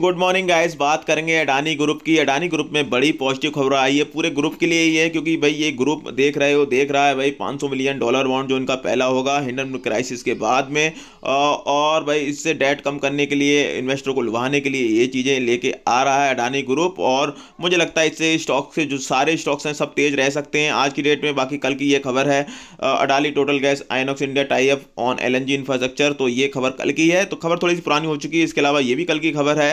good morning guys बात करेंगे Adani group की अडानी ग्रुप में बड़ी पॉजिटिव खबर आई है पूरे ग्रुप के लिए ही है क्योंकि भाई ये ग्रुप देख रहे हो देख रहा है भाई 500 मिलियन डॉलर बॉन्ड जो इनका पहला होगा हिंडन क्राइसिस के बाद में और भाई इससे डेट कम करने के लिए इन्वेस्टर को लुभाने के लिए ये चीज़ें लेके आ रहा है अडानी ग्रुप और मुझे लगता है इससे स्टॉक से जो सारे स्टॉक्स हैं सब तेज़ रह सकते हैं आज की डेट में बाकी कल की ये खबर है Adani Total Gas Inox India टाइप ऑन एल इंफ्रास्ट्रक्चर तो ये खबर कल की है तो खबर थोड़ी सी पुरानी हो चुकी है इसके अलावा ये भी कल की खबर है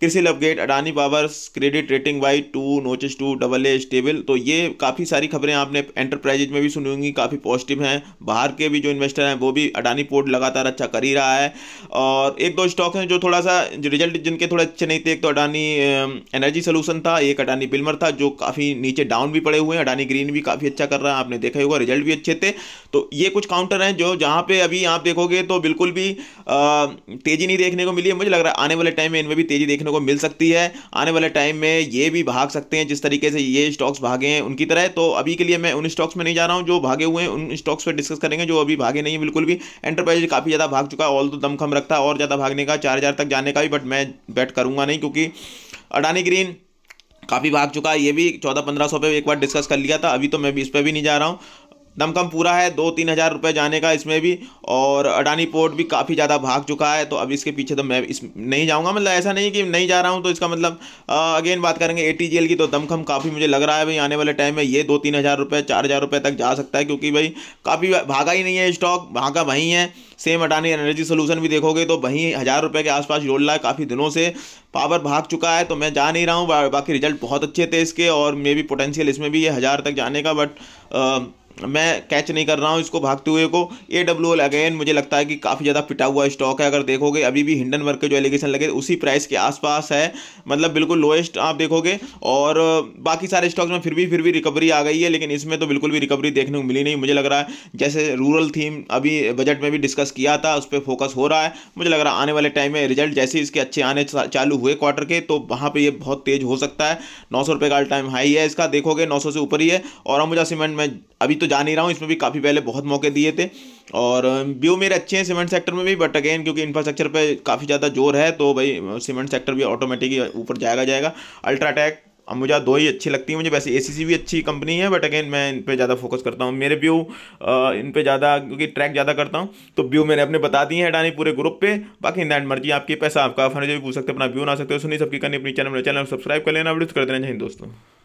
कृषि update Adani Power's credit rating by two notches to double A stable तो ये काफ़ी सारी खबरें आपने एंटरप्राइजेज में भी सुनी होंगी काफ़ी पॉजिटिव हैं बाहर के भी जो इन्वेस्टर हैं वो भी अडानी पोर्ट लगातार अच्छा कर ही रहा है और एक दो स्टॉक हैं जो थोड़ा सा रिजल्ट जिनके थोड़े अच्छे नहीं थे एक तो अडानी एनर्जी सोल्यूशन था एक अडानी बिल्मर था जो काफ़ी नीचे डाउन भी पड़े हुए हैं अडानी ग्रीन भी काफ़ी अच्छा कर रहा है आपने देखा होगा रिजल्ट भी अच्छे थे तो ये कुछ काउंटर हैं जो जहाँ पे अभी आप देखोगे तो बिल्कुल भी तेज़ी नहीं देखने को मिली है मुझे लग रहा है आने वाले टाइम में इनमें भी तेज़ी देखने देखने को मिल सकती है आने वाले टाइम में ये भी भाग सकते हैं जिस तरीके से ये स्टॉक्स भागे हैं उनकी तरह तो अभी के लिए मैं उन स्टॉक्स में नहीं जा रहा हूँ जो भागे हुए हैं उन स्टॉक्स पर डिस्कस करेंगे जो अभी भागे नहीं है बिल्कुल भी एंटरप्राइज काफ़ी ज़्यादा भाग चुका है ऑल तो दमखम रखता है और ज़्यादा भागने का चार हज़ार तक जाने का भी बट मैं बैट करूँगा नहीं क्योंकि अडानी ग्रीन काफ़ी भाग चुका है ये भी चौदह पंद्रह सौ पे एक बार डिस्कस कर लिया था अभी तो मैं भी इस पर भी नहीं जा रहा हूँ दमकम पूरा है दो तीन हज़ार रुपये जाने का इसमें भी और अडानी पोर्ट भी काफ़ी ज़्यादा भाग चुका है तो अब इसके पीछे तो मैं इस नहीं जाऊँगा मतलब ऐसा नहीं कि नहीं जा रहा हूँ तो इसका मतलब अगेन बात करेंगे ए की तो दमखम काफ़ी मुझे लग रहा है भाई आने वाले टाइम में ये दो तीन हज़ार रुपये चार हज़ार रुपये तक जा सकता है क्योंकि भाई काफ़ी भागा ही नहीं है स्टॉक भागा वहीं है सेम अडानी एनर्जी सोल्यूशन भी देखोगे तो वहीं हज़ार रुपये के आसपास रोल रहा है काफ़ी दिनों से पावर भाग चुका है तो मैं जा नहीं रहा हूँ बाकी रिजल्ट बहुत अच्छे थे इसके और मे बी पोटेंशियल इसमें भी है हज़ार तक जाने का बट मैं कैच नहीं कर रहा हूँ इसको भागते हुए को ए डब्ल्यू एल अगेन मुझे लगता है कि काफ़ी ज़्यादा पिटा हुआ स्टॉक है अगर देखोगे अभी भी हिंडन वर्क के जो एलिगेशन लगे उसी प्राइस के आसपास है मतलब बिल्कुल लोएस्ट आप देखोगे और बाकी सारे स्टॉक्स में फिर भी फिर भी रिकवरी आ गई है लेकिन इसमें तो बिल्कुल भी रिकवरी देखने को मिली नहीं मुझे लग रहा है जैसे रूरल थीम अभी बजट में भी डिस्कस किया था उस पर फोकस हो रहा है मुझे लग रहा है आने वाले टाइम में रिजल्ट जैसे इसके अच्छे आने चालू हुए क्वार्टर के तो वहाँ पर ये बहुत तेज़ हो सकता है नौ सौ का ऑल टाइम हाई है इसका देखोगे नौ से ऊपर ही है और अंबुजा सीमेंट में अभी तो जा नहीं रहा हूँ इसमें भी काफ़ी पहले बहुत मौके दिए थे और व्यू मेरे अच्छे हैं सीमेंट सेक्टर में भी बट अगेन क्योंकि इंफ्रास्ट्रक्चर पे काफ़ी ज़्यादा जोर है तो भाई सीमेंट सेक्टर भी ऑटोमेटिक ऊपर जाएगा जाएगा अल्ट्राटेक मुझे दो ही अच्छी लगती है मुझे वैसे ए भी अच्छी कंपनी है बट अगेन मैं इन पर ज़्यादा फोकस करता हूँ मेरे व्यू इन पर ज़्यादा क्योंकि ट्रैक ज़्यादा करता हूँ तो व्यू मैंने अपने बता दिए हैं हटानी पूरे ग्रुप पे बाकी इन दैट मर्जी आपकी पैसा आपका फर्नीचर भी पूछ सकते अपना व्यू ना सकते हो सुनी सबकी करनी अपनी चैनल चैनल सब्सक्राइब कर लेना वीडियो कर देना चाहिए दोस्तों